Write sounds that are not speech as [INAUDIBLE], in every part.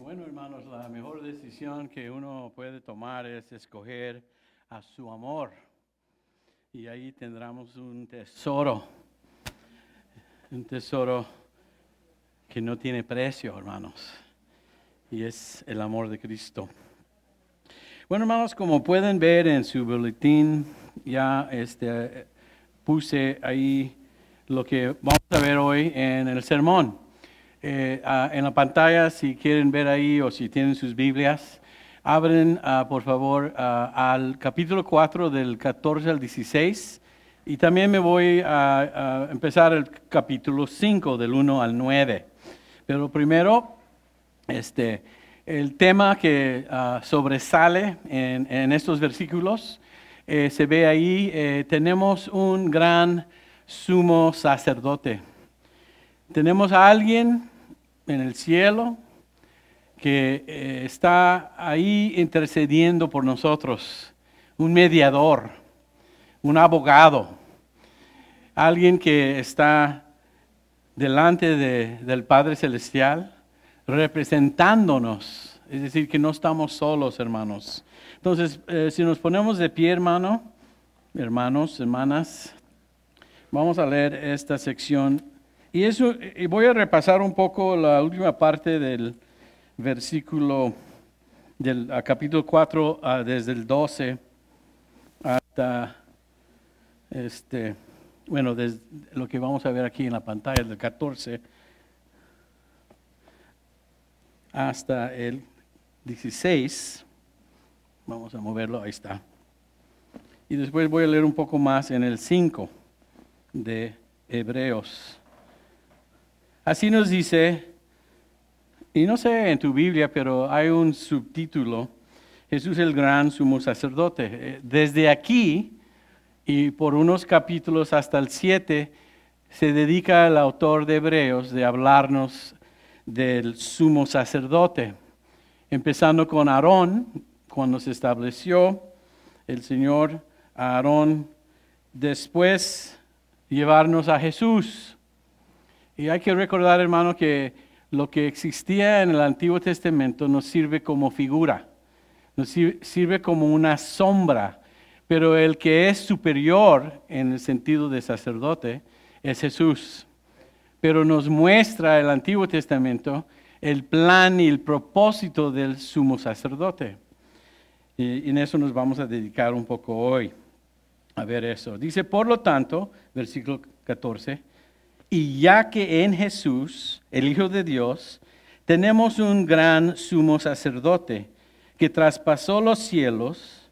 Bueno, hermanos, la mejor decisión que uno puede tomar es escoger a su amor. Y ahí tendremos un tesoro, un tesoro que no tiene precio, hermanos. Y es el amor de Cristo. Bueno, hermanos, como pueden ver en su boletín, ya este, puse ahí lo que vamos a ver hoy en el sermón. Eh, ah, en la pantalla, si quieren ver ahí o si tienen sus Biblias, abren ah, por favor ah, al capítulo 4 del 14 al 16 y también me voy a, empezar el capítulo 5 del 1 al 9. Pero primero, este, el tema que sobresale en, estos versículos eh, se ve ahí, eh, tenemos un gran sumo sacerdote. Tenemos a alguien en el cielo que eh, está ahí intercediendo por nosotros, un mediador, un abogado, alguien que está delante del Padre Celestial representándonos. Es decir, que no estamos solos, hermanos. Entonces, eh, si nos ponemos de pie, hermano, hermanos, hermanas, vamos a leer esta sección y eso, y voy a repasar un poco la última parte del versículo, del capítulo 4, desde el 12 hasta, este, bueno, desde lo que vamos a ver aquí en la pantalla, del 14 hasta el 16. Vamos a moverlo, ahí está. Y después voy a leer un poco más en el 5 de Hebreos. Así nos dice, y no sé en tu Biblia, pero hay un subtítulo, Jesús el gran sumo sacerdote. Eh, desde aquí y por unos capítulos hasta el 7 se dedica el autor de Hebreos de hablarnos del sumo sacerdote, empezando con Aarón, cuando se estableció el Señor Aarón, después llevarnos a Jesús y hay que recordar, hermano, que lo que existía en el Antiguo Testamento nos sirve como figura, nos sirve como una sombra, pero el que es superior en el sentido de sacerdote es Jesús. Pero nos muestra el Antiguo Testamento el plan y el propósito del sumo sacerdote. Y en eso nos vamos a dedicar un poco hoy a ver eso. Dice, por lo tanto, versículo 14, y ya que en Jesús, el Hijo de Dios, tenemos un gran sumo sacerdote que traspasó los cielos,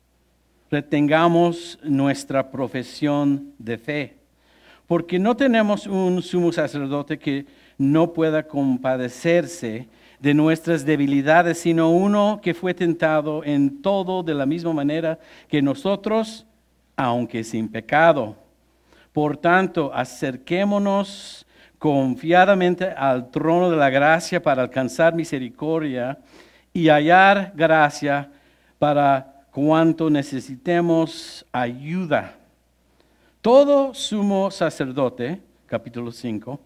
retengamos nuestra profesión de fe. Porque no tenemos un sumo sacerdote que no pueda compadecerse de nuestras debilidades, sino uno que fue tentado en todo de la misma manera que nosotros, aunque sin pecado. Por tanto, acerquémonos confiadamente al trono de la gracia para alcanzar misericordia y hallar gracia para cuanto necesitemos ayuda. Todo sumo sacerdote, capítulo 5,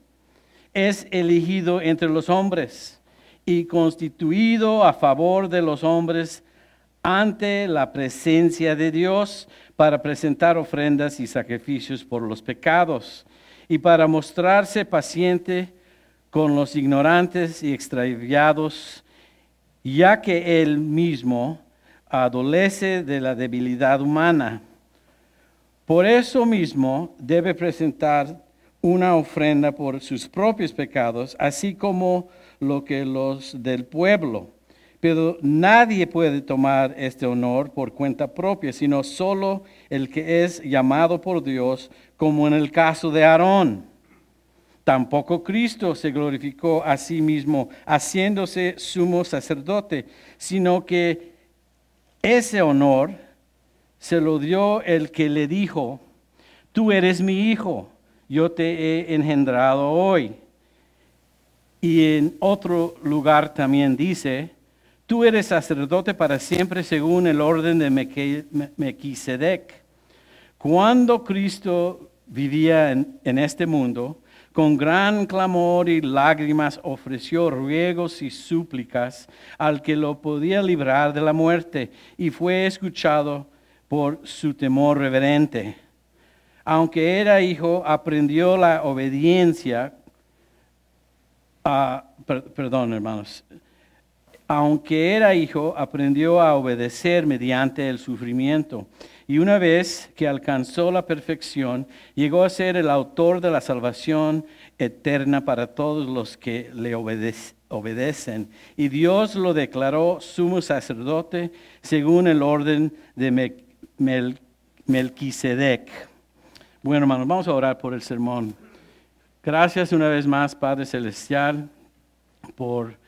es elegido entre los hombres y constituido a favor de los hombres ante la presencia de Dios para presentar ofrendas y sacrificios por los pecados y para mostrarse paciente con los ignorantes y extraviados, ya que él mismo adolece de la debilidad humana. Por eso mismo debe presentar una ofrenda por sus propios pecados, así como lo que los del pueblo pero nadie puede tomar este honor por cuenta propia, sino solo el que es llamado por Dios, como en el caso de Aarón. Tampoco Cristo se glorificó a sí mismo haciéndose sumo sacerdote, sino que ese honor se lo dio el que le dijo, tú eres mi hijo, yo te he engendrado hoy. Y en otro lugar también dice, Tú eres sacerdote para siempre según el orden de Mequisedec. Cuando Cristo vivía en, este mundo, con gran clamor y lágrimas ofreció ruegos y súplicas al que lo podía librar de la muerte y fue escuchado por su temor reverente. Aunque era hijo, aprendió la obediencia. a... perdón, hermanos aunque era hijo, aprendió a obedecer mediante el sufrimiento. Y una vez que alcanzó la perfección, llegó a ser el autor de la salvación eterna para todos los que le obedecen Y Dios lo declaró sumo sacerdote según el orden de Melquisedec. Bueno, hermanos, vamos a orar por el sermón. Gracias una vez más, Padre Celestial, por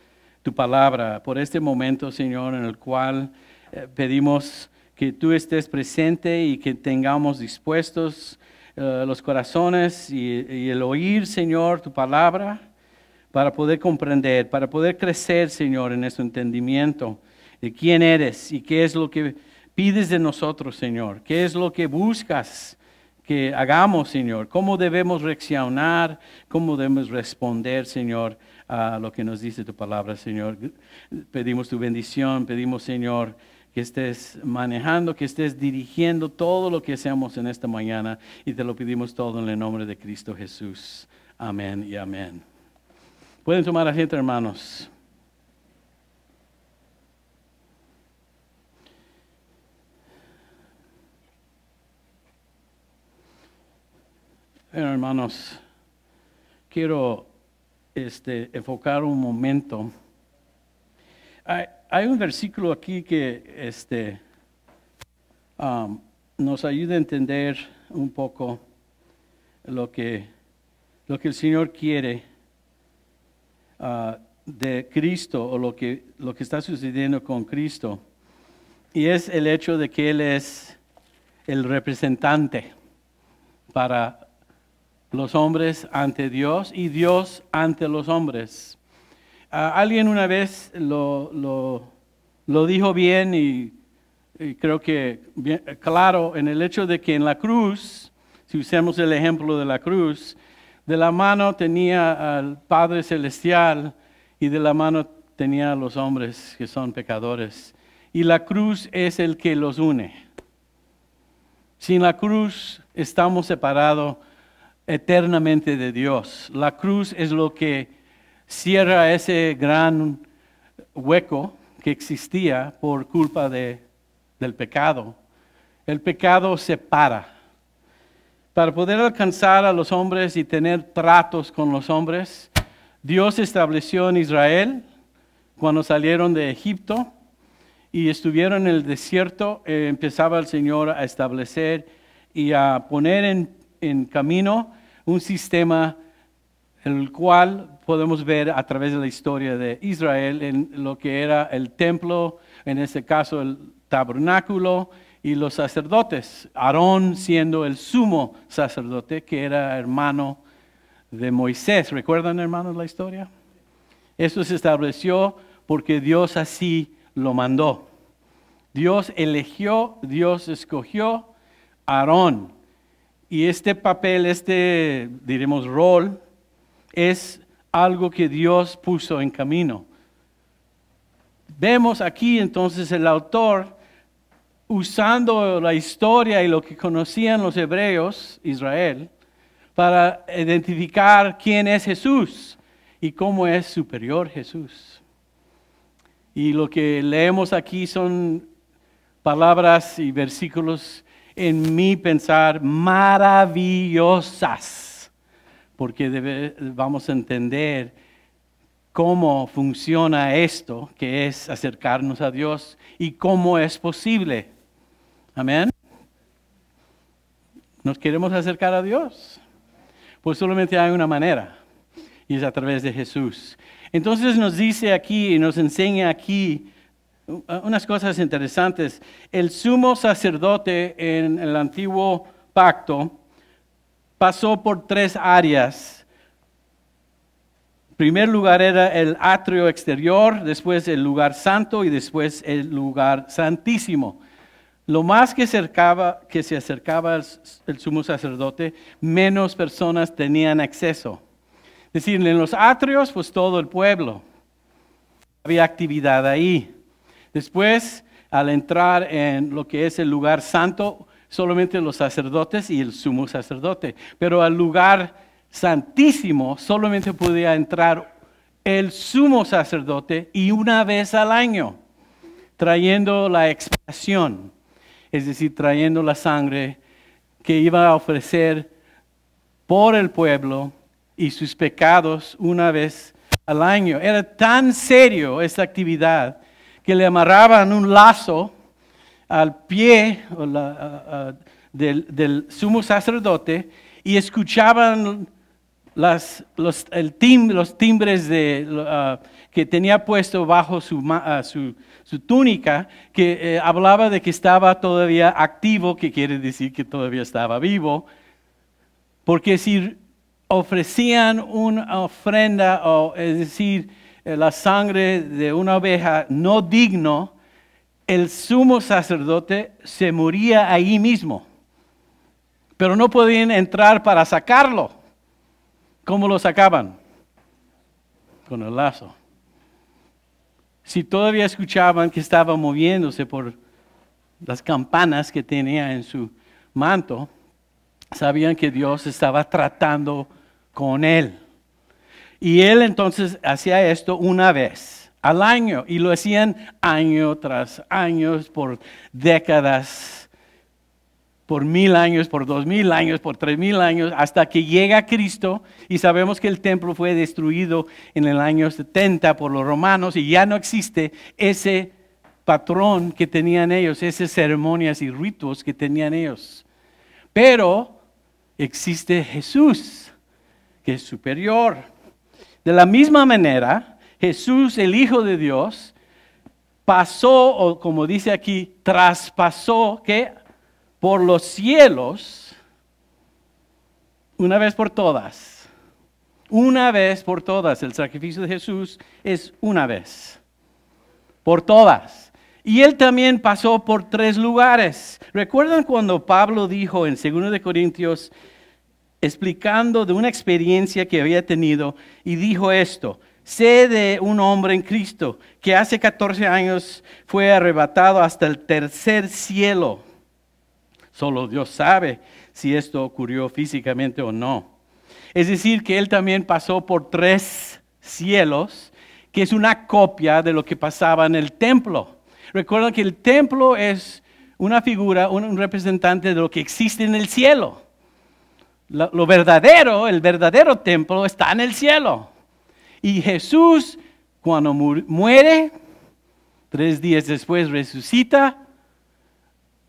tu palabra, por este momento, Señor, en el cual eh, pedimos que tú estés presente y que tengamos dispuestos eh, los corazones y, y el oír, Señor, tu palabra, para poder comprender, para poder crecer, Señor, en este entendimiento de quién eres y qué es lo que pides de nosotros, Señor, qué es lo que buscas que hagamos, Señor, cómo debemos reaccionar, cómo debemos responder, Señor a lo que nos dice tu palabra, Señor. Pedimos tu bendición, pedimos, Señor, que estés manejando, que estés dirigiendo todo lo que seamos en esta mañana y te lo pedimos todo en el nombre de Cristo Jesús. Amén y amén. Pueden tomar gente hermanos. Bueno, hermanos, quiero este, enfocar un momento. Hay, un versículo aquí que este, um, nos ayuda a entender un poco lo que, lo que el Señor quiere uh, de Cristo o lo que, lo que está sucediendo con Cristo. Y es el hecho de que Él es el representante para los hombres ante Dios y Dios ante los hombres. Ah, alguien una vez lo, dijo bien y, creo que claro en el hecho de que en la cruz, si usamos el ejemplo de la cruz, de la mano tenía al Padre Celestial y de la mano tenía a los hombres que son pecadores. Y la cruz es el que los une. Sin la cruz estamos separados eternamente de Dios. La cruz es lo que cierra ese gran hueco que existía por culpa del pecado. El pecado separa. Para poder alcanzar a los hombres y tener tratos con los hombres, Dios estableció en Israel cuando salieron de Egipto y estuvieron en el desierto, eh, empezaba el Señor a establecer y a poner en en camino un sistema el cual podemos ver a través de la historia de Israel en lo que era el templo, en este caso el tabernáculo y los sacerdotes, Aarón siendo el sumo sacerdote que era hermano de Moisés. ¿Recuerdan hermanos la historia? Esto se estableció porque Dios así lo mandó. Dios eligió, Dios escogió a Aarón y este papel, este, diremos, rol, es algo que Dios puso en camino. Vemos aquí entonces el autor usando la historia y lo que conocían los hebreos, Israel, para identificar quién es Jesús y cómo es superior Jesús. Y lo que leemos aquí son palabras y versículos en mi pensar maravillosas, porque vamos a entender cómo funciona esto, que es acercarnos a Dios y cómo es posible. Amén. Nos queremos acercar a Dios. Pues solamente hay una manera, y es a través de Jesús. Entonces nos dice aquí, y nos enseña aquí Ah, unas cosas interesantes. El sumo sacerdote en el antiguo pacto pasó por tres áreas. En primer lugar era el atrio exterior, después el lugar santo y después el lugar santísimo. Lo más que, que se acercaba el sumo sacerdote, menos personas tenían acceso. Es decir, en los atrios, pues todo el pueblo. Había actividad ahí. Después, al entrar en lo que es el lugar santo, solamente los sacerdotes y el sumo sacerdote. Pero al lugar santísimo solamente podía entrar el sumo sacerdote y una vez al año, trayendo la expiación, es decir, trayendo la sangre que iba a ofrecer por el pueblo y sus pecados una vez al año. Era tan serio esta actividad que le amarraban un lazo al pie del, sumo sacerdote y escuchaban los, el los, timbres de, que tenía puesto bajo su, su, túnica, que eh, hablaba de que estaba todavía activo, que quiere decir que todavía estaba vivo, porque si ofrecían una ofrenda, o es decir, eh, la sangre de una oveja no digno, el sumo sacerdote se moría ahí mismo. Pero no podían entrar para sacarlo. ¿Cómo lo sacaban? Con el lazo. Si todavía escuchaban que estaba moviéndose por las campanas que tenía en su manto, sabían que Dios estaba tratando con él. Y él entonces hacía esto una vez al año y lo hacían año tras año, por décadas, por mil años, por dos mil años, por tres mil años, hasta que llega Cristo y sabemos que el templo fue destruido en el año 70 por los romanos y ya no existe ese patrón que tenían ellos, esas ceremonias y ritos que tenían ellos. Pero existe Jesús, que es superior, de la misma manera, Jesús, el Hijo de Dios, pasó, o como dice aquí, traspasó que por los cielos, una vez por todas, una vez por todas, el sacrificio de Jesús es una vez, por todas. Y él también pasó por tres lugares. ¿Recuerdan cuando Pablo dijo en 2 Corintios explicando de una experiencia que había tenido y dijo esto, sé de un hombre en Cristo que hace 14 años fue arrebatado hasta el tercer cielo. Solo Dios sabe si esto ocurrió físicamente o no. Es decir, que él también pasó por tres cielos, que es una copia de lo que pasaba en el templo. Recuerda que el templo es una figura, un representante de lo que existe en el cielo lo, verdadero, el verdadero templo está en el cielo. Y Jesús, cuando muere, tres días después resucita,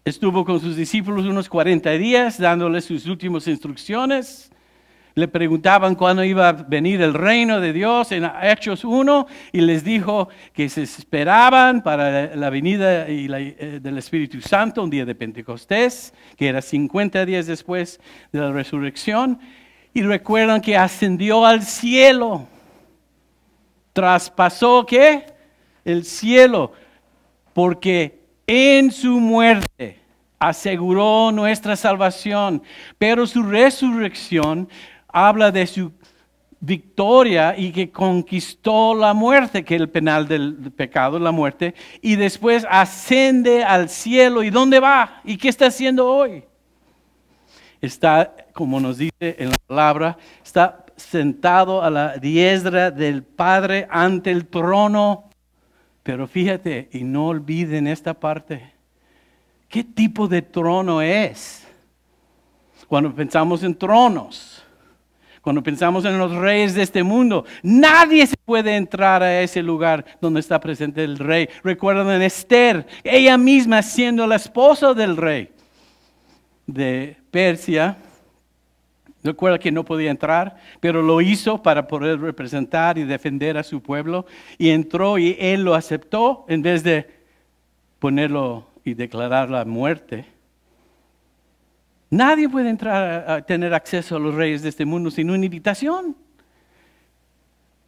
estuvo con sus discípulos unos 40 días dándoles sus últimas instrucciones. Le preguntaban cuándo iba a venir el reino de Dios en Hechos 1 y les dijo que se esperaban para la venida eh, del Espíritu Santo, un día de Pentecostés, que era 50 días después de la resurrección. Y recuerdan que ascendió al cielo. Traspasó qué? El cielo. Porque en su muerte aseguró nuestra salvación, pero su resurrección habla de su victoria y que conquistó la muerte, que es el penal del pecado, la muerte, y después ascende al cielo. ¿Y dónde va? ¿Y qué está haciendo hoy? Está, como nos dice en la palabra, está sentado a la diestra del Padre ante el trono. Pero fíjate, y no olviden esta parte, ¿qué tipo de trono es? Cuando pensamos en tronos, cuando pensamos en los reyes de este mundo, nadie se puede entrar a ese lugar donde está presente el rey. Recuerdan a Esther, ella misma siendo la esposa del rey de Persia. Recuerda que no podía entrar, pero lo hizo para poder representar y defender a su pueblo. Y entró y él lo aceptó en vez de ponerlo y declarar la muerte. Nadie puede entrar a, tener acceso a los reyes de este mundo sin una invitación.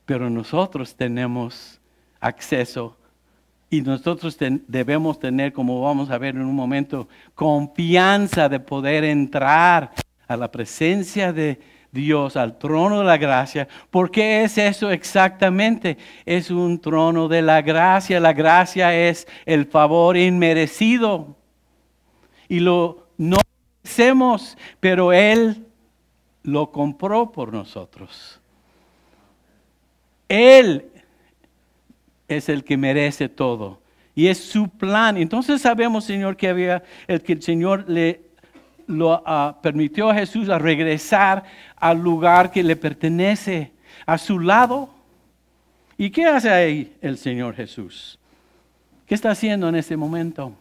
Pero nosotros tenemos acceso y nosotros debemos tener, como vamos a ver en un momento, confianza de poder entrar a la presencia de Dios, al trono de la gracia. ¿Por qué es eso exactamente? Es un trono de la gracia. La gracia es el favor inmerecido. Y lo pero Él lo compró por nosotros. Él es el que merece todo. Y es su plan. Entonces sabemos, Señor, que había el que el Señor le lo, ah, permitió a Jesús a regresar al lugar que le pertenece, a su lado. ¿Y qué hace ahí el Señor Jesús? ¿Qué está haciendo en este momento?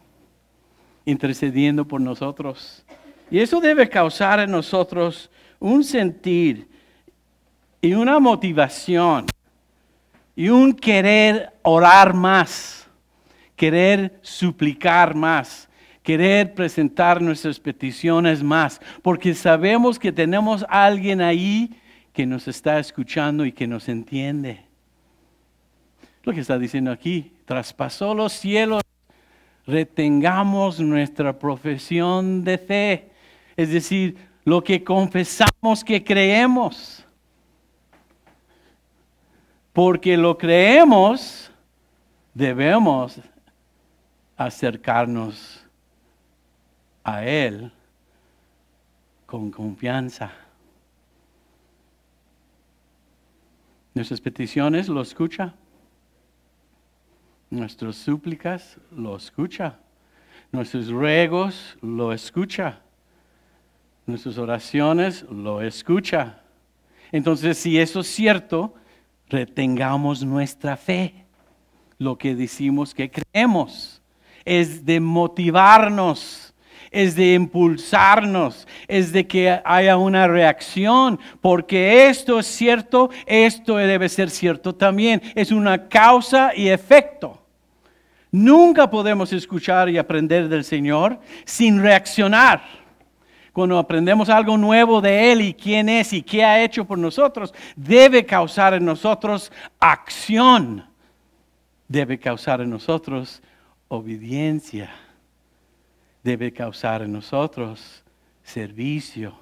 Intercediendo por nosotros. Y eso debe causar en nosotros un sentir y una motivación y un querer orar más, querer suplicar más, querer presentar nuestras peticiones más, porque sabemos que tenemos a alguien ahí que nos está escuchando y que nos entiende. Lo que está diciendo aquí, traspasó los cielos, retengamos nuestra profesión de fe es decir, lo que confesamos que creemos. Porque lo creemos, debemos acercarnos a Él con confianza. Nuestras peticiones lo escucha. Nuestras súplicas lo escucha. Nuestros ruegos lo escucha nuestras oraciones, lo escucha. Entonces, si eso es cierto, retengamos nuestra fe, lo que decimos que creemos. Es de motivarnos, es de impulsarnos, es de que haya una reacción, porque esto es cierto, esto debe ser cierto también. Es una causa y efecto. Nunca podemos escuchar y aprender del Señor sin reaccionar cuando aprendemos algo nuevo de Él y quién es y qué ha hecho por nosotros, debe causar en nosotros acción, debe causar en nosotros obediencia, debe causar en nosotros servicio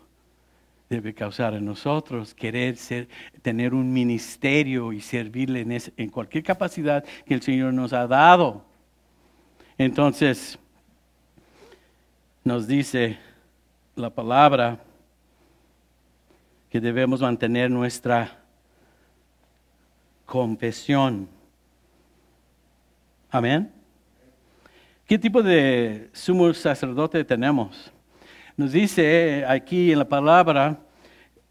debe causar en nosotros, querer ser, tener un ministerio y servirle en, cualquier capacidad que el Señor nos ha dado. Entonces, nos dice la palabra que debemos mantener nuestra confesión. Amén. ¿Qué tipo de sumo sacerdote tenemos? Nos dice aquí en la palabra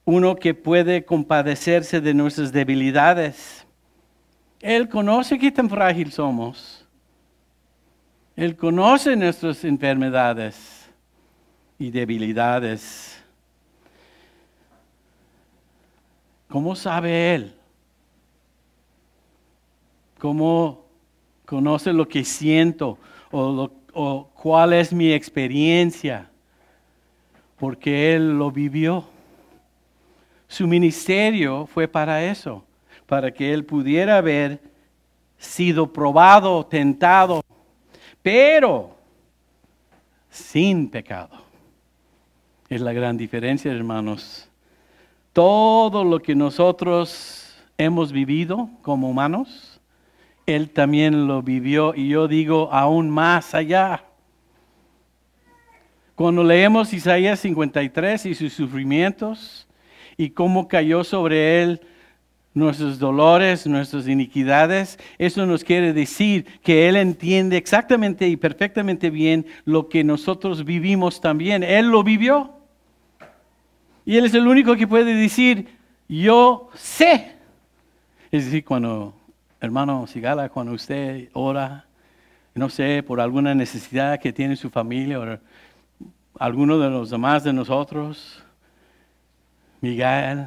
uno que puede compadecerse de nuestras debilidades. Él conoce qué tan frágil somos. Él conoce nuestras enfermedades y debilidades. ¿Cómo sabe Él? ¿Cómo conoce lo que siento o, o cuál es mi experiencia? Porque Él lo vivió. Su ministerio fue para eso, para que Él pudiera haber sido probado, tentado, pero sin pecado. Es la gran diferencia, hermanos. Todo lo que nosotros hemos vivido como humanos, Él también lo vivió y yo digo aún más allá. Cuando leemos Isaías 53 y sus sufrimientos y cómo cayó sobre Él nuestros dolores, nuestras iniquidades. Eso nos quiere decir que Él entiende exactamente y perfectamente bien lo que nosotros vivimos también. Él lo vivió. Y Él es el único que puede decir, yo sé. Es decir, cuando, hermano Sigala, cuando usted ora, no sé, por alguna necesidad que tiene su familia o alguno de los demás de nosotros, Miguel,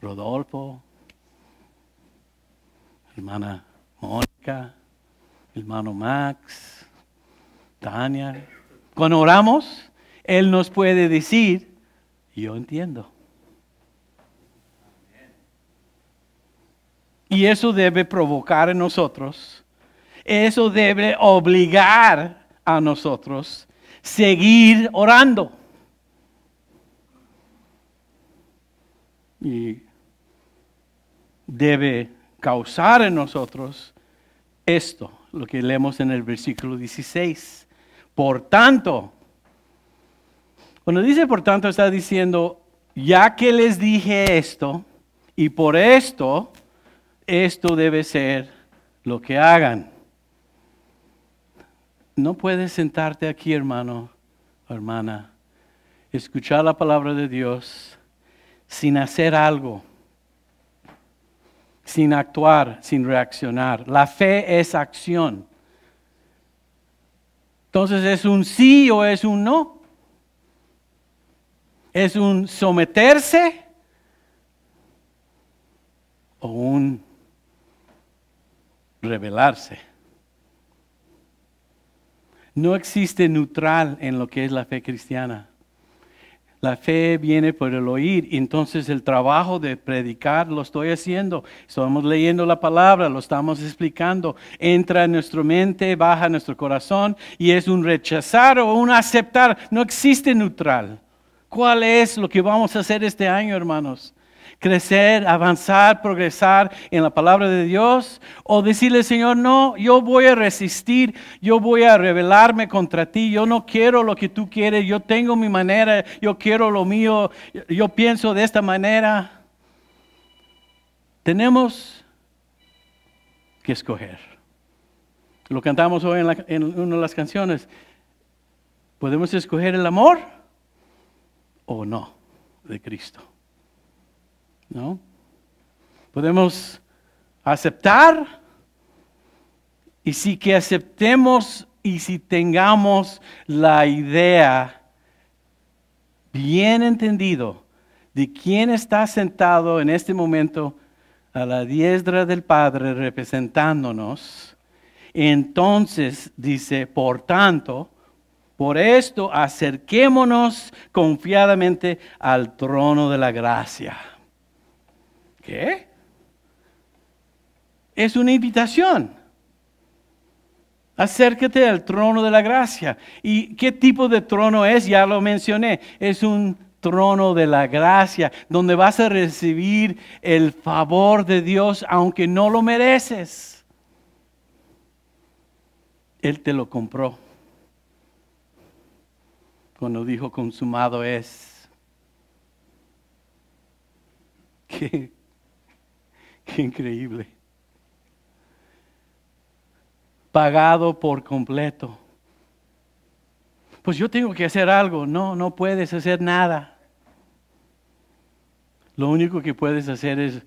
Rodolfo, hermana Mónica, hermano Max, Tania. Cuando oramos, Él nos puede decir, yo entiendo. Y eso debe provocar en nosotros, eso debe obligar a nosotros seguir orando. Y debe causar en nosotros esto, lo que leemos en el versículo 16. Por tanto, bueno, dice, por tanto, está diciendo, ya que les dije esto, y por esto, esto debe ser lo que hagan. No puedes sentarte aquí, hermano, hermana, escuchar la palabra de Dios sin hacer algo, sin actuar, sin reaccionar. La fe es acción. Entonces, ¿es un sí o es un no? ¿Es un someterse o un rebelarse? No existe neutral en lo que es la fe cristiana. La fe viene por el oír, entonces el trabajo de predicar lo estoy haciendo. Estamos leyendo la palabra, lo estamos explicando. Entra en nuestra mente, baja nuestro corazón y es un rechazar o un aceptar. No existe neutral. ¿Cuál es lo que vamos a hacer este año, hermanos? crecer, avanzar, progresar en la palabra de Dios o decirle, Señor, no, yo voy a resistir, yo voy a rebelarme contra ti, yo no quiero lo que tú quieres, yo tengo mi manera, yo quiero lo mío, yo pienso de esta manera. Tenemos que escoger. Lo cantamos hoy en, en una de las canciones. Podemos escoger el amor o no de Cristo. ¿No? Podemos aceptar y si que aceptemos y si tengamos la idea bien entendido de quién está sentado en este momento a la diestra del Padre representándonos, entonces dice, por tanto, por esto acerquémonos confiadamente al trono de la gracia. ¿Qué? Es una invitación. Acércate al trono de la gracia. ¿Y qué tipo de trono es? Ya lo mencioné. Es un trono de la gracia, donde vas a recibir el favor de Dios aunque no lo mereces. Él te lo compró cuando dijo consumado es. [LAUGHS] Qué, qué increíble. Pagado por completo. Pues yo tengo que hacer algo. No, no puedes hacer nada. Lo único que puedes hacer es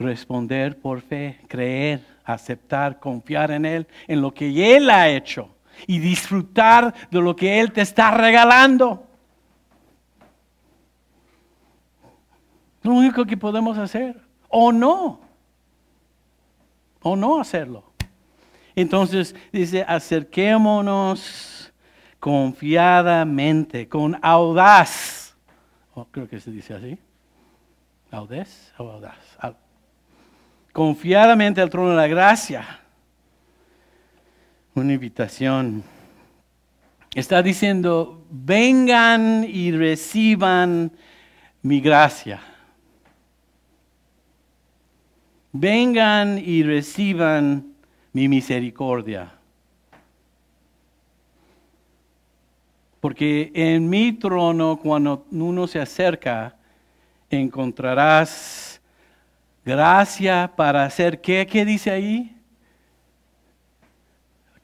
responder por fe, creer, aceptar, confiar en Él, en lo que Él ha hecho y disfrutar de lo que Él te está regalando. Lo único que podemos hacer, o no, o no hacerlo. Entonces dice, acerquémonos confiadamente, con audaz, oh, creo que se dice así, audaz audaz, confiadamente al trono de la gracia una invitación. Está diciendo, vengan y reciban mi gracia. Vengan y reciban mi misericordia. Porque en mi trono, cuando uno se acerca, encontrarás gracia para hacer qué, qué dice ahí?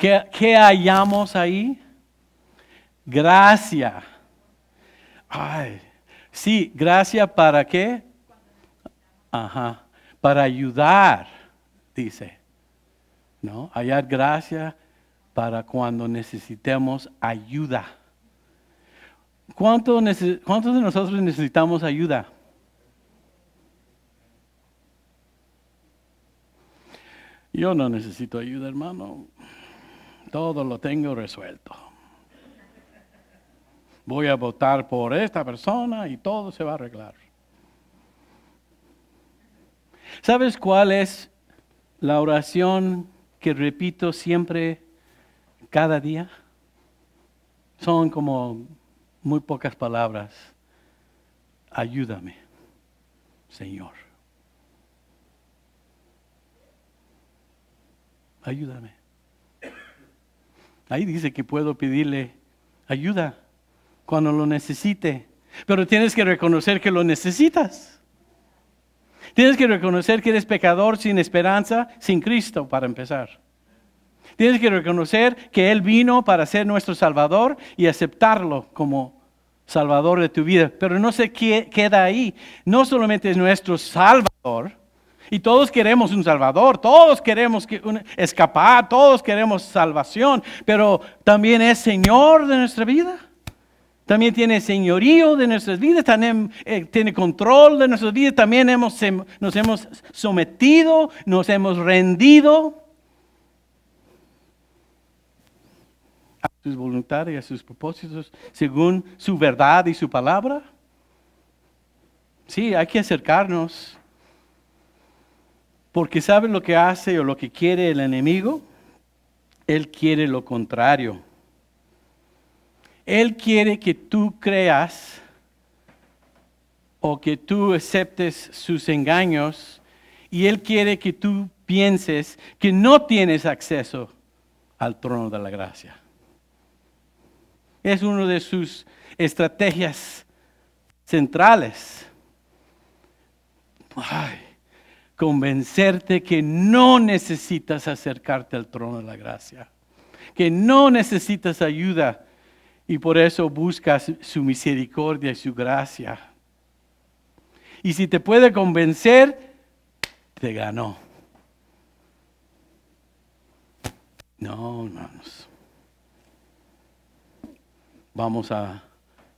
¿Qué, hallamos ahí? Gracia. Ay, sí, gracia para qué? Ajá, para ayudar, dice. ¿No? Hallar gracia para cuando necesitemos ayuda. ¿Cuántos de nosotros necesitamos ayuda? Yo no necesito ayuda, hermano. Todo lo tengo resuelto. Voy a votar por esta persona y todo se va a arreglar. ¿Sabes cuál es la oración que repito siempre cada día? Son como muy pocas palabras. Ayúdame, Señor. Ayúdame. Ahí dice que puedo pedirle ayuda cuando lo necesite. Pero tienes que reconocer que lo necesitas. Tienes que reconocer que eres pecador sin esperanza, sin Cristo, para empezar. Tienes que reconocer que Él vino para ser nuestro Salvador y aceptarlo como Salvador de tu vida. Pero no se queda ahí. No solamente es nuestro Salvador, y todos queremos un Salvador, todos queremos escapar, todos queremos salvación, pero también es Señor de nuestra vida. También tiene señorío de nuestras vidas, también eh, tiene control de nuestras vidas, también hemos, nos hemos sometido, nos hemos rendido a sus voluntades y a sus propósitos según su verdad y su palabra. Sí, hay que acercarnos porque ¿saben lo que hace o lo que quiere el enemigo? Él quiere lo contrario. Él quiere que tú creas o que tú aceptes sus engaños y Él quiere que tú pienses que no tienes acceso al trono de la gracia. Es una de sus estrategias centrales. Ay convencerte que no necesitas acercarte al trono de la gracia, que no necesitas ayuda y por eso buscas su misericordia y su gracia. Y si te puede convencer, te ganó. No, hermanos. Vamos a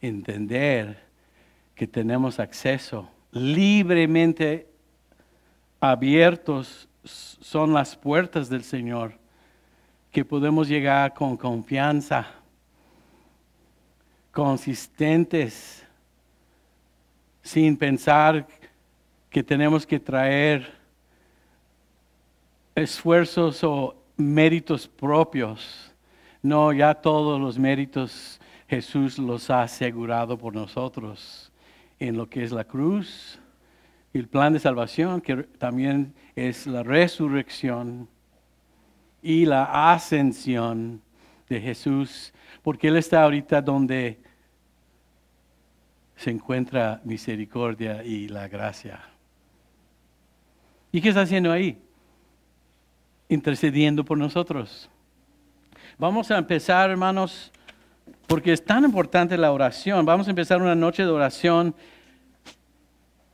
entender que tenemos acceso libremente abiertos son las puertas del Señor, que podemos llegar con confianza, consistentes, sin pensar que tenemos que traer esfuerzos o méritos propios. No, ya todos los méritos Jesús los ha asegurado por nosotros en lo que es la cruz el plan de salvación, que también es la resurrección y la ascensión de Jesús, porque Él está ahorita donde se encuentra misericordia y la gracia. ¿Y qué está haciendo ahí? Intercediendo por nosotros. Vamos a empezar, hermanos, porque es tan importante la oración. Vamos a empezar una noche de oración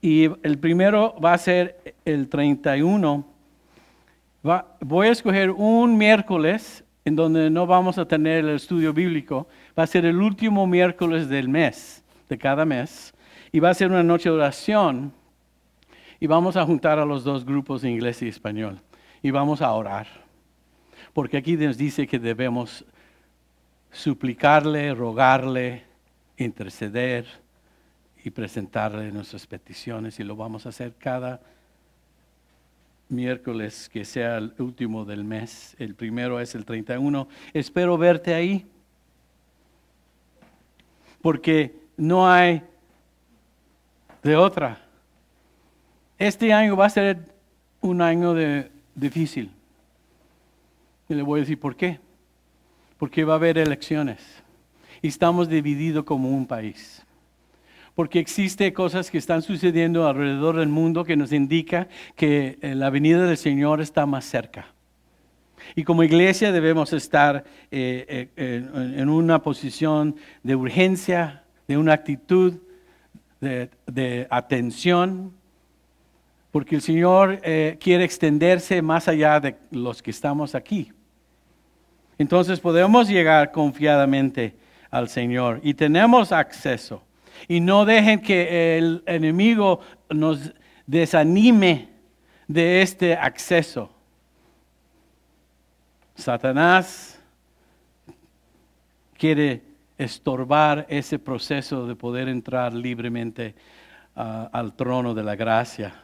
y el primero va a ser el 31. voy a escoger un miércoles en donde no vamos a tener el estudio bíblico. Va a ser el último miércoles del mes, de cada mes. Y va a ser una noche de oración. Y vamos a juntar a los dos grupos, inglés y español. Y vamos a orar. Porque aquí nos dice que debemos suplicarle, rogarle, interceder y presentarle nuestras peticiones y lo vamos a hacer cada miércoles que sea el último del mes. El primero es el 31. Espero verte ahí porque no hay de otra. Este año va a ser un año de, difícil. Y le voy a decir por qué. Porque va a haber elecciones. Y estamos divididos como un país porque existe cosas que están sucediendo alrededor del mundo que nos indica que eh, la venida del Señor está más cerca. Y como iglesia debemos estar eh, eh, en una posición de urgencia, de una actitud de, atención, porque el Señor quiere extenderse más allá de los que estamos aquí. Entonces podemos llegar confiadamente al Señor y tenemos acceso. Y no dejen que el enemigo nos desanime de este acceso. Satanás quiere estorbar ese proceso de poder entrar libremente ah, al trono de la gracia.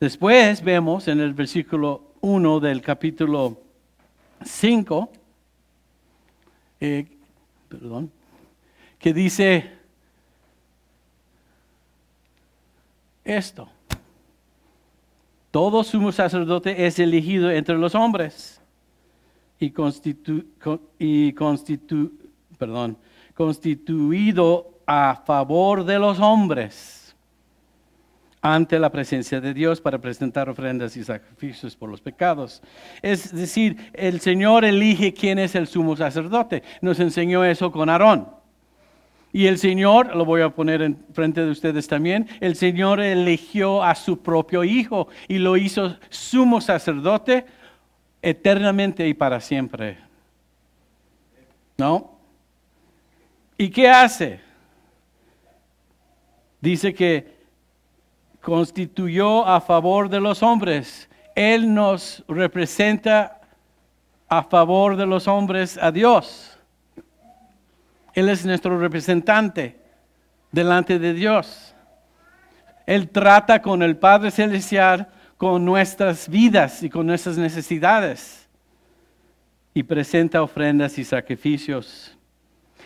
Después vemos en el versículo 1 del capítulo 5, eh, perdón, que dice esto. Todo sumo sacerdote es elegido entre los hombres y, constituido a favor de los hombres ante la presencia de Dios para presentar ofrendas y sacrificios por los pecados. Es decir, el Señor elige quién es el sumo sacerdote. Nos enseñó eso con Aarón. Y el Señor, lo voy a poner en frente de ustedes también, el Señor eligió a su propio Hijo y lo hizo sumo sacerdote eternamente y para siempre. ¿No? ¿Y qué hace? Dice que constituyó a favor de los hombres. Él nos representa a favor de los hombres a Dios. Él es nuestro representante delante de Dios. Él trata con el Padre Celestial, con nuestras vidas y con nuestras necesidades. Y presenta ofrendas y sacrificios.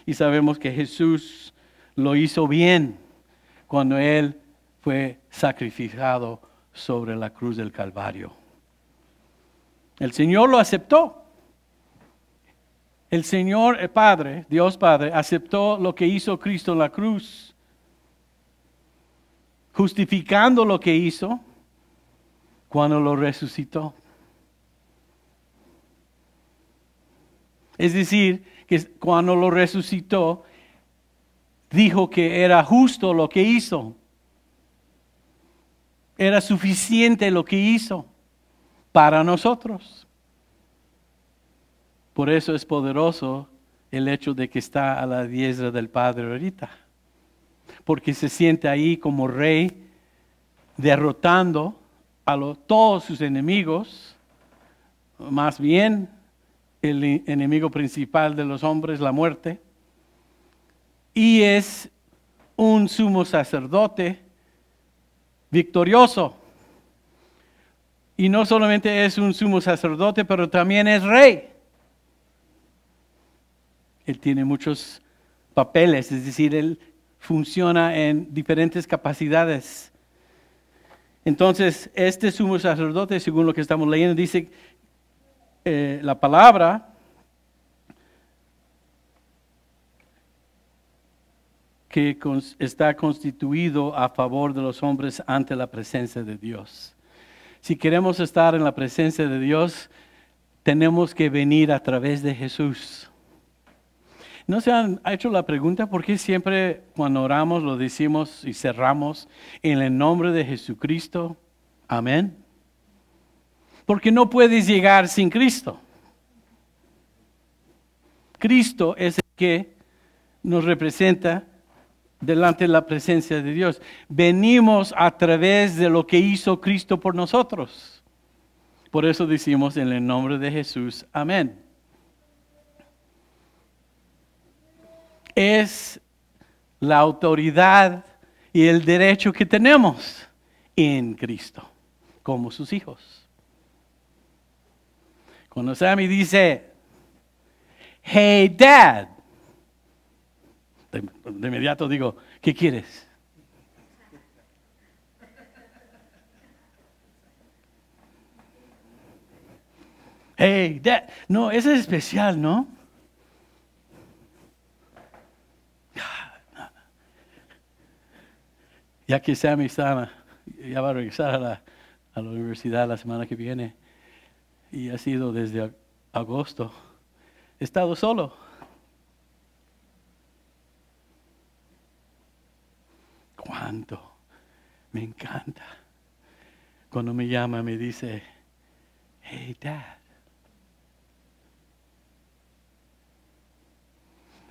Y sabemos que Jesús lo hizo bien cuando Él fue sacrificado sobre la cruz del Calvario. El Señor lo aceptó. El Señor el eh, Padre, Dios Padre, aceptó lo que hizo Cristo en la cruz, justificando lo que hizo cuando lo resucitó. Es decir, que cuando lo resucitó, dijo que era justo lo que hizo. Era suficiente lo que hizo para nosotros. Por eso es poderoso el hecho de que está a la diestra del Padre ahorita. Porque se siente ahí como rey, derrotando a todos sus enemigos, más bien el enemigo principal de los hombres, la muerte, y es un sumo sacerdote victorioso. Y no solamente es un sumo sacerdote, pero también es rey. Él tiene muchos papeles, es decir, Él funciona en diferentes capacidades. Entonces, este sumo sacerdote, según lo que estamos leyendo, dice eh, la palabra que está constituido a favor de los hombres ante la presencia de Dios. Si queremos estar en la presencia de Dios, tenemos que venir a través de Jesús. ¿No se han hecho la pregunta por qué siempre cuando oramos lo decimos y cerramos en el nombre de Jesucristo? Amén. Porque no puedes llegar sin Cristo. Cristo es el que nos representa delante de la presencia de Dios. Venimos a través de lo que hizo Cristo por nosotros. Por eso decimos en el nombre de Jesús, amén. es la autoridad y el derecho que tenemos en Cristo como sus hijos. Cuando Sammy dice, hey dad, de, inmediato digo, ¿qué quieres? [LAUGHS] Hey, dad. No, eso es especial, ¿no? ya que Sammy está, ya va a regresar a la, universidad la semana que viene, y ha sido desde agosto, he estado solo. ¿Cuánto? Me encanta. Cuando me llama me dice, hey dad.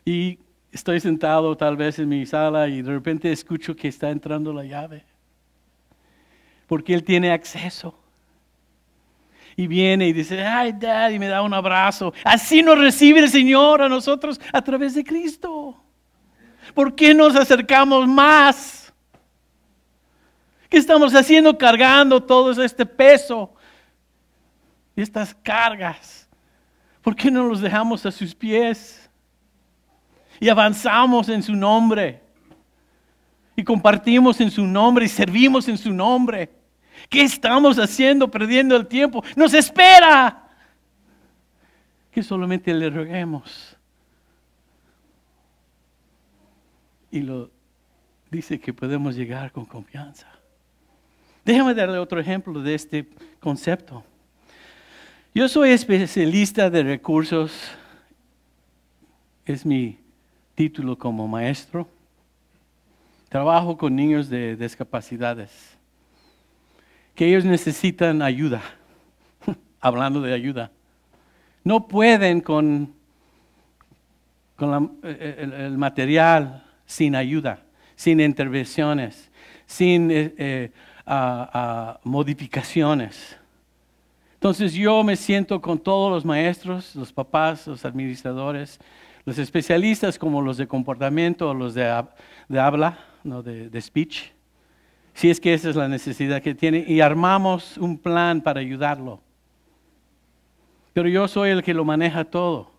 Y estoy sentado tal vez en mi sala y de repente escucho que está entrando la llave. Porque Él tiene acceso. Y viene y dice, ay, Dad, y me da un abrazo. Así nos recibe el Señor a nosotros a través de Cristo. ¿Por qué nos acercamos más? ¿Qué estamos haciendo cargando todo este peso y estas cargas? ¿Por qué no los dejamos a sus pies? y avanzamos en su nombre. Y compartimos en su nombre y servimos en su nombre. ¿Qué estamos haciendo perdiendo el tiempo? Nos espera que solamente le roguemos. Y lo dice que podemos llegar con confianza. Déjame darle otro ejemplo de este concepto. Yo soy especialista de recursos. Es mi título como maestro. Trabajo con niños de discapacidades, que ellos necesitan ayuda, [LAUGHS] hablando de ayuda. No pueden con, con eh, el, material sin ayuda, sin intervenciones, sin eh, eh, modificaciones. Entonces yo me siento con todos los maestros, los papás, los administradores, los especialistas como los de comportamiento o los de, habla, no de, speech, si es que esa es la necesidad que tiene, y armamos un plan para ayudarlo. Pero yo soy el que lo maneja todo.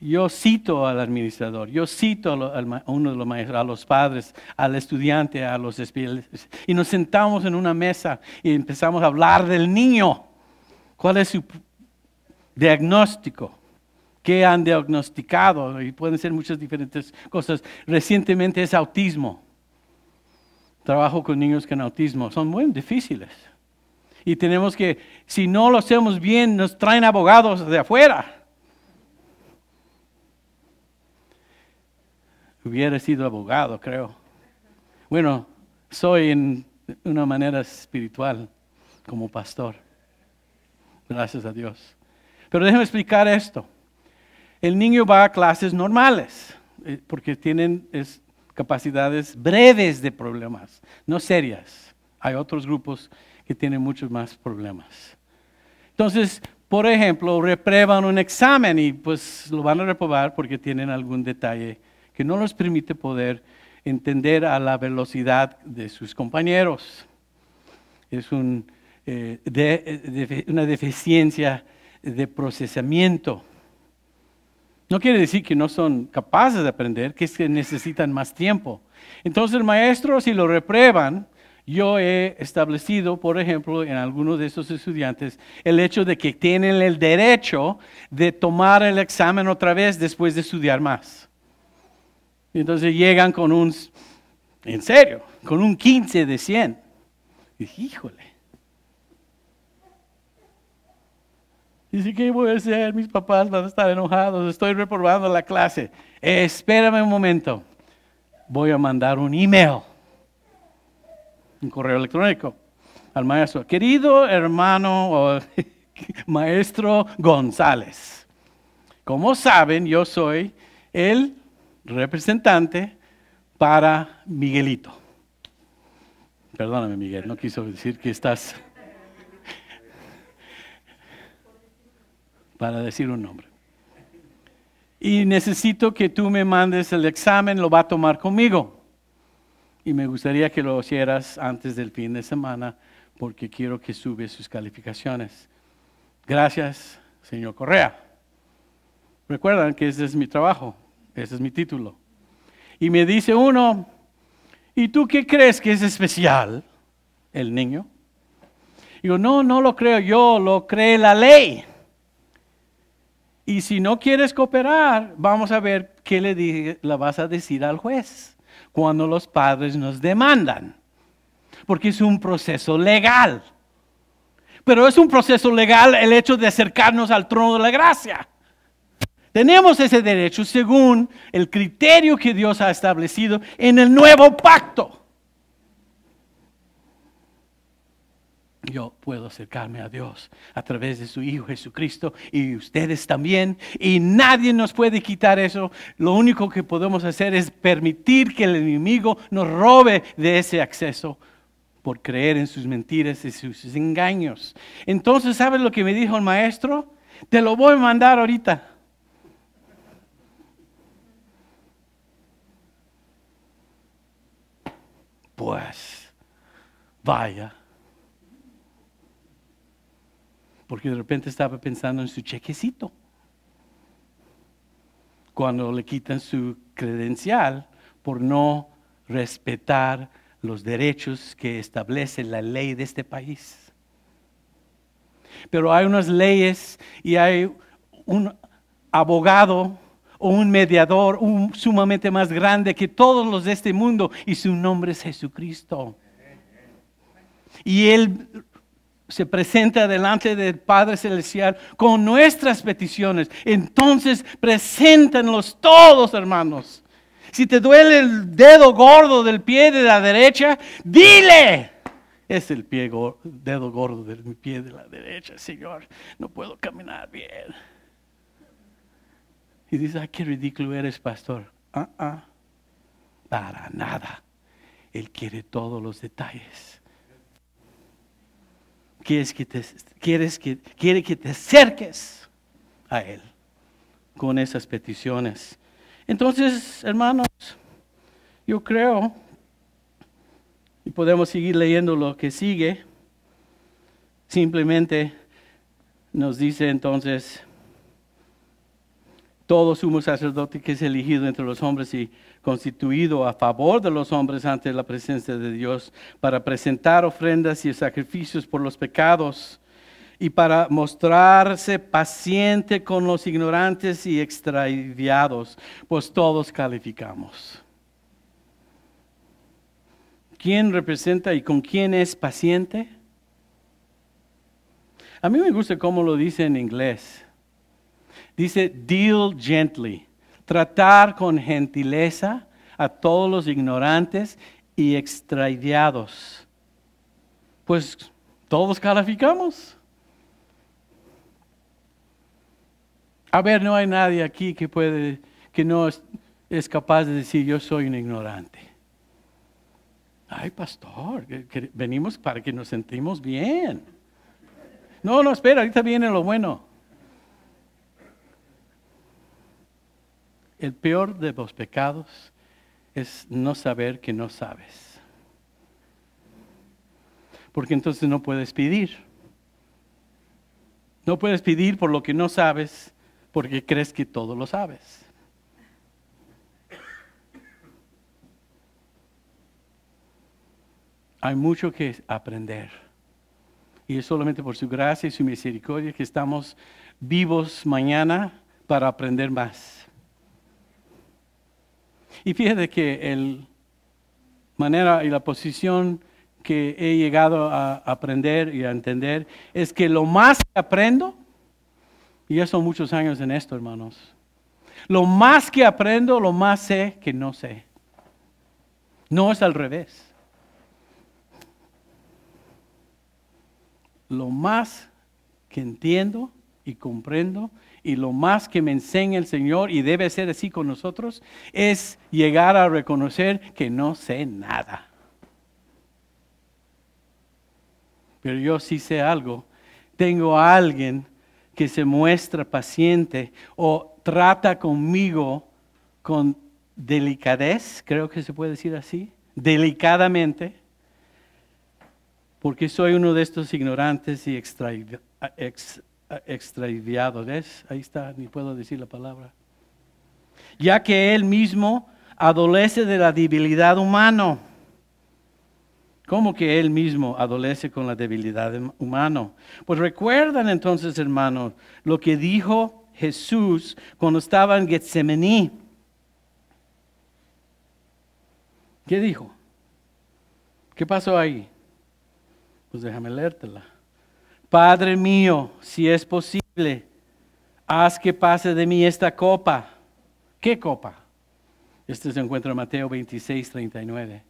Yo cito al administrador, yo cito a, uno de los a los padres, al estudiante, a los Y nos sentamos en una mesa y empezamos a hablar del niño. ¿Cuál es su diagnóstico? que han diagnosticado, y pueden ser muchas diferentes cosas. Recientemente es autismo. Trabajo con niños con autismo, son muy difíciles. Y tenemos que, si no lo hacemos bien, nos traen abogados de afuera. Hubiera sido abogado, creo. Bueno, soy en una manera espiritual como pastor. Gracias a Dios. Pero déjeme explicar esto el niño va a clases normales, eh, porque tienen capacidades breves de problemas, no serias. Hay otros grupos que tienen muchos más problemas. Entonces, por ejemplo, reprueban un examen y pues lo van a reprobar porque tienen algún detalle que no les permite poder entender a la velocidad de sus compañeros. Es eh, eh, una deficiencia de procesamiento. No quiere decir que no son capaces de aprender, que es que necesitan más tiempo. Entonces el maestro, si lo reprueban, yo he establecido, por ejemplo, en algunos de estos estudiantes, el hecho de que tienen el derecho de tomar el examen otra vez después de estudiar más. Entonces llegan con un, en serio, con un 15 de 100. Y, híjole. Dice, ¿qué voy a hacer? Mis papás van a estar enojados, estoy reprobando la clase. espérame un momento. Voy a mandar un email, un correo electrónico al maestro. Querido hermano [LAUGHS] maestro González, como saben, yo soy el representante para Miguelito. Perdóname, Miguel, no quiso decir que estás para decir un nombre. Y necesito que tú me mandes el examen, lo va a tomar conmigo. Y me gustaría que lo hicieras antes del fin de semana porque quiero que sube sus calificaciones. Gracias, señor Correa. Recuerdan que ese es mi trabajo, ese es mi título. Y me dice uno, ¿y tú qué crees que es especial? El niño. yo, no, no lo creo yo, lo cree la ley. Y si no quieres cooperar, vamos a ver qué le, la vas a decir al juez cuando los padres nos demandan. Porque es un proceso legal. Pero es un proceso legal el hecho de acercarnos al trono de la gracia. Tenemos ese derecho según el criterio que Dios ha establecido en el nuevo pacto. yo puedo acercarme a Dios a través de su Hijo Jesucristo y ustedes también. Y nadie nos puede quitar eso. Lo único que podemos hacer es permitir que el enemigo nos robe de ese acceso por creer en sus mentiras y sus engaños. Entonces, ¿sabes lo que me dijo el maestro? Te lo voy a mandar ahorita. Pues, vaya porque de repente estaba pensando en su chequecito. Cuando le quitan su credencial por no respetar los derechos que establece la ley de este país. Pero hay unas leyes y hay un abogado o un mediador sumamente más grande que todos los de este mundo y su nombre es Jesucristo. Y él se presenta delante del Padre Celestial con nuestras peticiones. Entonces, preséntenlos todos, hermanos. Si te duele el dedo gordo del pie de la derecha, dile. Es el pie dedo gordo del pie de la derecha, Señor. No puedo caminar bien. Y dice, ¡ay, ah, qué ridículo eres, pastor. Ah, ah. Para nada. Él quiere todos los detalles quieres que te, quieres que, quiere que te acerques a Él con esas peticiones. Entonces, hermanos, yo creo, y podemos seguir leyendo lo que sigue, simplemente nos dice entonces, todo sumo sacerdote que es elegido entre los hombres y constituido a favor de los hombres ante la presencia de Dios para presentar ofrendas y sacrificios por los pecados y para mostrarse paciente con los ignorantes y extraviados, pues todos calificamos. ¿Quién representa y con quién es paciente? A mí me gusta cómo lo dice en inglés. Dice, deal gently tratar con gentileza a todos los ignorantes y extraviados. Pues todos calificamos. A ver, no hay nadie aquí que puede, que no es, capaz de decir yo soy un ignorante. Ay, pastor, venimos para que nos sentimos bien. No, no, espera, ahorita viene lo bueno. El peor de los pecados es no saber que no sabes. Porque entonces no puedes pedir. No puedes pedir por lo que no sabes porque crees que todo lo sabes. Hay mucho que aprender. Y es solamente por su gracia y su misericordia que estamos vivos mañana para aprender más. Y fíjate que la manera y la posición que he llegado a aprender y a entender es que lo más que aprendo, y ya son muchos años en esto, hermanos, lo más que aprendo, lo más sé que no sé. No es al revés. Lo más que entiendo y comprendo y lo más que me enseña el Señor, y debe ser así con nosotros, es llegar a reconocer que no sé nada. Pero yo sí sé algo. Tengo a alguien que se muestra paciente o trata conmigo con delicadez, creo que se puede decir así, delicadamente, porque soy uno de estos ignorantes y extra, extraviado ¿ves? Ahí está, ni puedo decir la palabra. Ya que él mismo adolece de la debilidad humana. ¿Cómo que él mismo adolece con la debilidad humana? Pues recuerdan entonces, hermanos, lo que dijo Jesús cuando estaba en Getsemaní. ¿Qué dijo? ¿Qué pasó ahí? Pues déjame leértela. Padre mío, si es posible, haz que pase de mí esta copa. ¿Qué copa? Este se encuentra en Mateo 26, 39.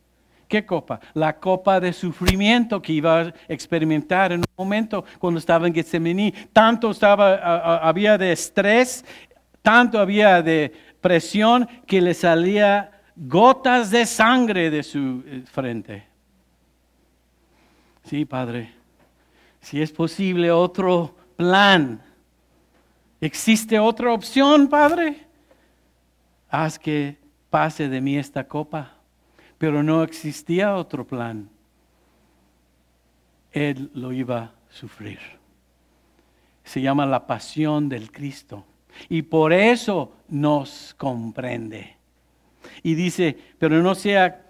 ¿Qué copa? La copa de sufrimiento que iba a experimentar en un momento cuando estaba en Getsemaní. Tanto estaba, había de estrés, tanto había de presión que le salía gotas de sangre de su eh, frente. Sí, Padre, si es posible, otro plan. ¿Existe otra opción, Padre? Haz que pase de mí esta copa. Pero no existía otro plan. Él lo iba a sufrir. Se llama la pasión del Cristo. Y por eso nos comprende. Y dice, pero no sea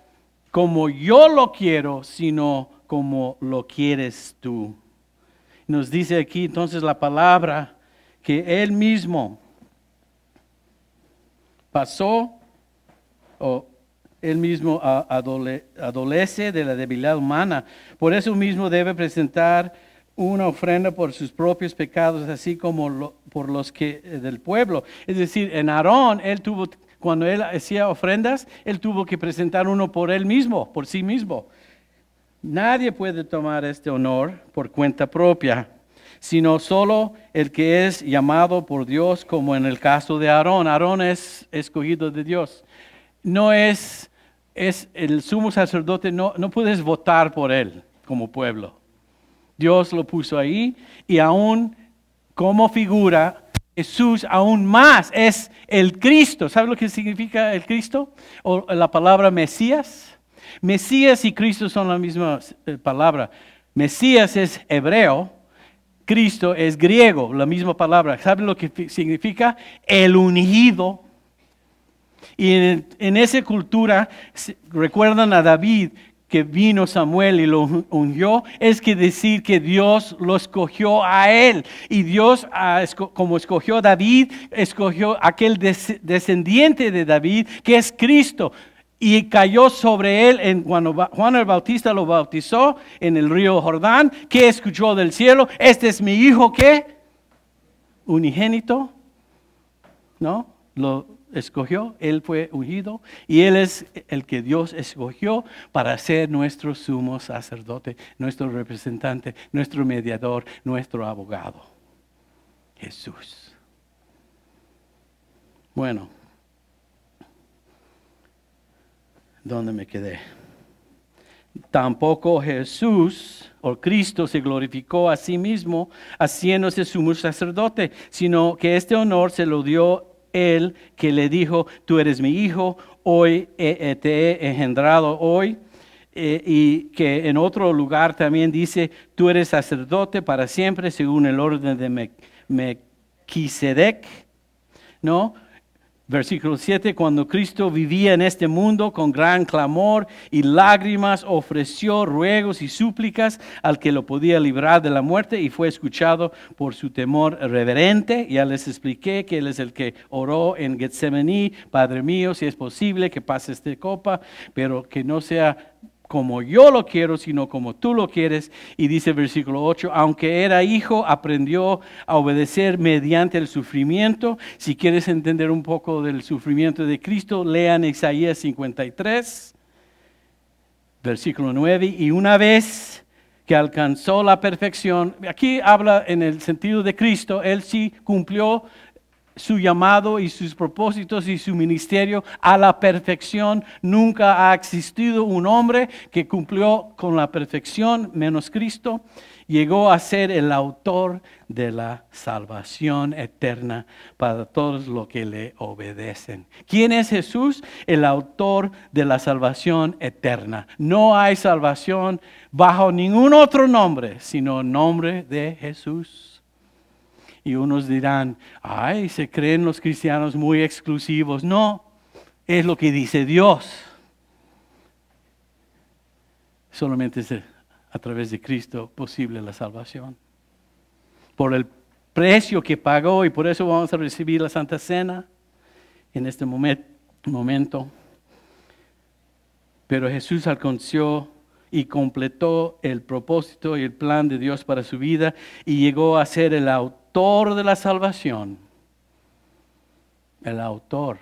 como yo lo quiero, sino como lo quieres tú. Nos dice aquí entonces la palabra que él mismo pasó o él mismo adolece de la debilidad humana. Por eso mismo debe presentar una ofrenda por sus propios pecados, así como por los que eh, del pueblo. Es decir, en Aarón, él tuvo, cuando él hacía ofrendas, él tuvo que presentar uno por él mismo, por sí mismo. Nadie puede tomar este honor por cuenta propia, sino solo el que es llamado por Dios, como en el caso de Aarón. Aarón es escogido de Dios. No es, es el sumo sacerdote, no, no puedes votar por él como pueblo. Dios lo puso ahí y aún como figura, Jesús aún más es el Cristo. ¿Sabe lo que significa el Cristo? O la palabra Mesías Mesías y Cristo son la misma eh, palabra. Mesías es hebreo, Cristo es griego, la misma palabra. ¿Saben lo que significa? El ungido. Y en, esa cultura recuerdan a David que vino Samuel y lo ungió, es que decir que Dios lo escogió a él. Y Dios, como escogió a David, escogió aquel descendiente de David, que es Cristo y cayó sobre él en cuando Juan el Bautista lo bautizó en el río Jordán, que escuchó del cielo, este es mi hijo que unigénito, ¿no? Lo escogió, él fue ungido y él es el que Dios escogió para ser nuestro sumo sacerdote, nuestro representante, nuestro mediador, nuestro abogado. Jesús. Bueno, ¿Dónde me quedé? Tampoco Jesús o Cristo se glorificó a sí mismo haciéndose sumo sacerdote, sino que este honor se lo dio él que le dijo, tú eres mi hijo, hoy eh, eh, te he engendrado hoy. Eh, y que en otro lugar también dice, tú eres sacerdote para siempre según el orden de Melquisedec. ¿No? Versículo 7, cuando Cristo vivía en este mundo con gran clamor y lágrimas, ofreció ruegos y súplicas al que lo podía librar de la muerte y fue escuchado por su temor reverente. Ya les expliqué que Él es el que oró en Getsemaní, Padre mío, si es posible que pase esta copa, pero que no sea como yo lo quiero, sino como tú lo quieres. Y dice versículo 8, aunque era hijo, aprendió a obedecer mediante el sufrimiento. Si quieres entender un poco del sufrimiento de Cristo, lean Isaías 53, versículo 9, y una vez que alcanzó la perfección, aquí habla en el sentido de Cristo, él sí cumplió su llamado y sus propósitos y su ministerio a la perfección. Nunca ha existido un hombre que cumplió con la perfección menos Cristo. Llegó a ser el autor de la salvación eterna para todos los que le obedecen. ¿Quién es Jesús? El autor de la salvación eterna. No hay salvación bajo ningún otro nombre, sino el nombre de Jesús. Y unos dirán, ay, se creen los cristianos muy exclusivos. No, es lo que dice Dios. Solamente es a través de Cristo posible la salvación. Por el precio que pagó y por eso vamos a recibir la Santa Cena en este momento. Pero Jesús alcanzó y completó el propósito y el plan de Dios para su vida y llegó a ser el autor autor de la salvación, el autor.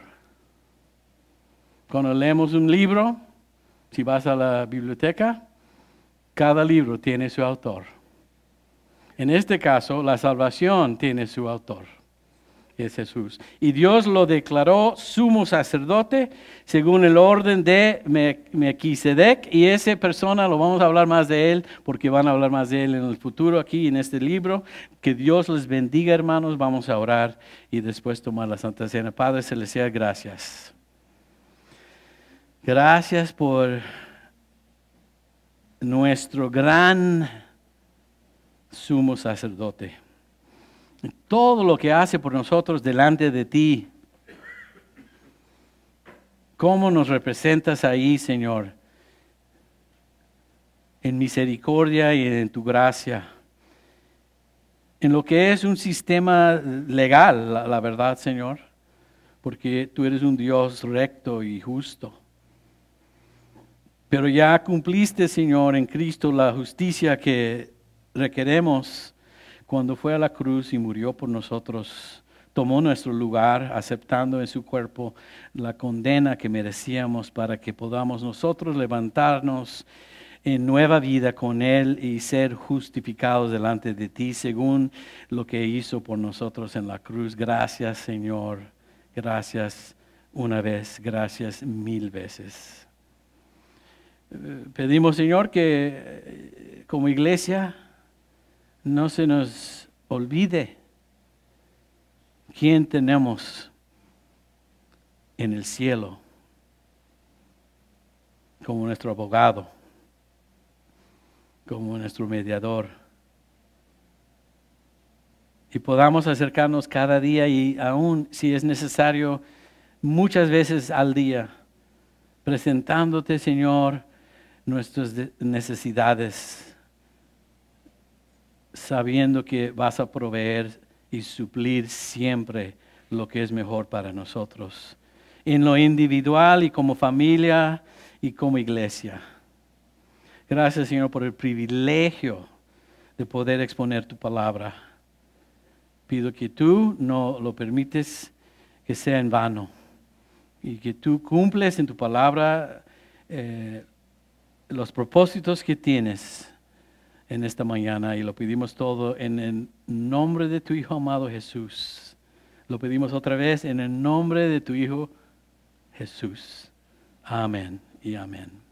Cuando leemos un libro, si vas a la biblioteca, cada libro tiene su autor. En este caso, la salvación tiene su autor es Jesús. Y Dios lo declaró sumo sacerdote según el orden de Mequisedec Y esa persona, lo vamos a hablar más de él, porque van a hablar más de él en el futuro aquí en este libro. Que Dios les bendiga, hermanos. Vamos a orar y después tomar la Santa Cena. Padre Celestial, gracias. Gracias por nuestro gran sumo sacerdote todo lo que hace por nosotros delante de ti. ¿Cómo nos representas ahí, Señor? En misericordia y en tu gracia. En lo que es un sistema legal, la, verdad, Señor. Porque tú eres un Dios recto y justo. Pero ya cumpliste, Señor, en Cristo la justicia que requeremos cuando fue a la cruz y murió por nosotros, tomó nuestro lugar, aceptando en su cuerpo la condena que merecíamos para que podamos nosotros levantarnos en nueva vida con Él y ser justificados delante de ti según lo que hizo por nosotros en la cruz. Gracias Señor, gracias una vez, gracias mil veces. Eh, pedimos Señor que eh, como iglesia no se nos olvide quién tenemos en el cielo como nuestro abogado, como nuestro mediador. Y podamos acercarnos cada día y aún si es necesario, muchas veces al día, presentándote, Señor, nuestras necesidades sabiendo que vas a proveer y suplir siempre lo que es mejor para nosotros, en lo individual y como familia y como iglesia. Gracias Señor por el privilegio de poder exponer tu palabra. Pido que tú no lo permites que sea en vano y que tú cumples en tu palabra eh, los propósitos que tienes en esta mañana y lo pedimos todo en el nombre de tu Hijo amado Jesús. Lo pedimos otra vez en el nombre de tu Hijo Jesús. Amén y amén.